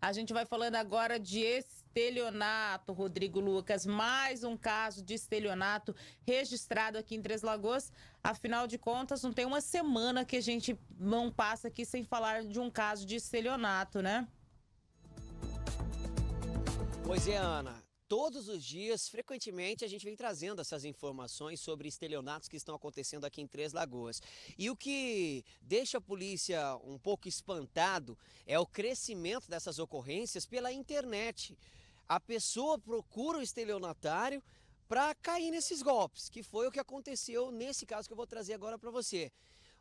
A gente vai falando agora de estelionato, Rodrigo Lucas. Mais um caso de estelionato registrado aqui em Três Lagoas. Afinal de contas, não tem uma semana que a gente não passa aqui sem falar de um caso de estelionato, né? Pois é, Ana. Todos os dias, frequentemente, a gente vem trazendo essas informações sobre estelionatos que estão acontecendo aqui em Três Lagoas. E o que deixa a polícia um pouco espantado é o crescimento dessas ocorrências pela internet. A pessoa procura o estelionatário para cair nesses golpes, que foi o que aconteceu nesse caso que eu vou trazer agora para você.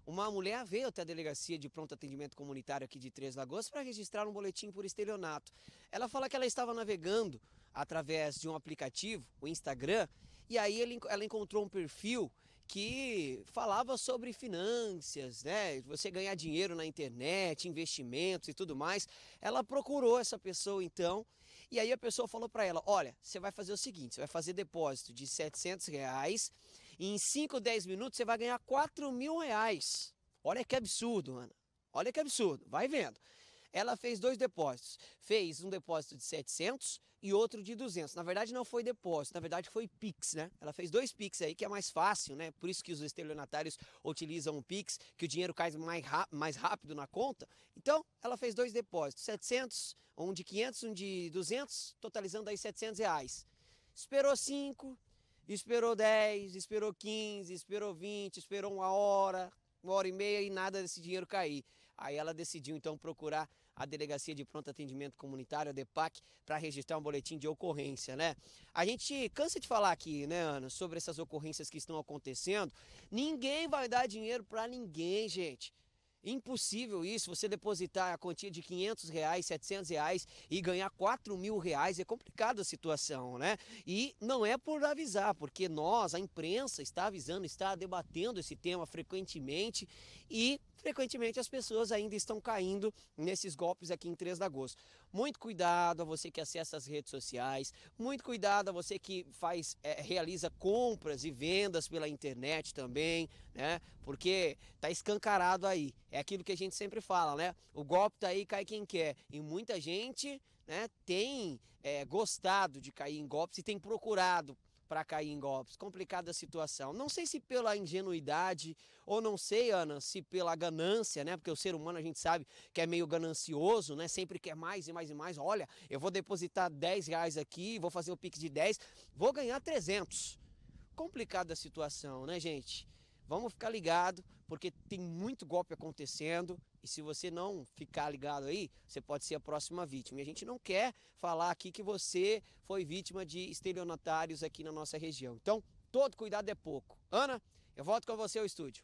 Uma mulher veio até a delegacia de pronto atendimento comunitário aqui de Três Lagoas para registrar um boletim por estelionato. Ela fala que ela estava navegando através de um aplicativo, o Instagram, e aí ele, ela encontrou um perfil que falava sobre finanças, né? Você ganhar dinheiro na internet, investimentos e tudo mais. Ela procurou essa pessoa então, e aí a pessoa falou para ela: Olha, você vai fazer o seguinte: você vai fazer depósito de 700 reais, e em 5 ou 10 minutos você vai ganhar 4 mil reais. Olha que absurdo, Ana. Olha que absurdo, vai vendo. Ela fez dois depósitos. Fez um depósito de 700 e outro de 200. Na verdade, não foi depósito, na verdade foi Pix, né? Ela fez dois Pix aí, que é mais fácil, né? Por isso que os estelionatários utilizam o Pix, que o dinheiro cai mais, mais rápido na conta. Então, ela fez dois depósitos, 700, um de 500, um de 200, totalizando aí 700 reais. Esperou 5, esperou 10, esperou 15, esperou 20, esperou uma hora, uma hora e meia e nada desse dinheiro cair. Aí ela decidiu então procurar a Delegacia de Pronto Atendimento Comunitário, a DEPAC, para registrar um boletim de ocorrência, né? A gente cansa de falar aqui, né, Ana, sobre essas ocorrências que estão acontecendo. Ninguém vai dar dinheiro para ninguém, gente. Impossível isso, você depositar a quantia de 500 reais, 700 reais e ganhar 4 mil reais, é complicada a situação, né? E não é por avisar, porque nós, a imprensa, está avisando, está debatendo esse tema frequentemente e frequentemente as pessoas ainda estão caindo nesses golpes aqui em 3 de agosto. Muito cuidado a você que acessa as redes sociais, muito cuidado a você que faz, é, realiza compras e vendas pela internet também, né? Porque tá escancarado aí. É aquilo que a gente sempre fala, né? O golpe tá aí, cai quem quer. E muita gente, né, tem é, gostado de cair em golpes e tem procurado para cair em golpes. Complicada a situação. Não sei se pela ingenuidade, ou não sei, Ana, se pela ganância, né? Porque o ser humano a gente sabe que é meio ganancioso, né? Sempre quer mais e mais e mais. Olha, eu vou depositar 10 reais aqui, vou fazer o pique de 10, vou ganhar 300. Complicada a situação, né, gente? Vamos ficar ligado, porque tem muito golpe acontecendo e se você não ficar ligado aí, você pode ser a próxima vítima. E a gente não quer falar aqui que você foi vítima de estelionatários aqui na nossa região. Então, todo cuidado é pouco. Ana, eu volto com você ao estúdio.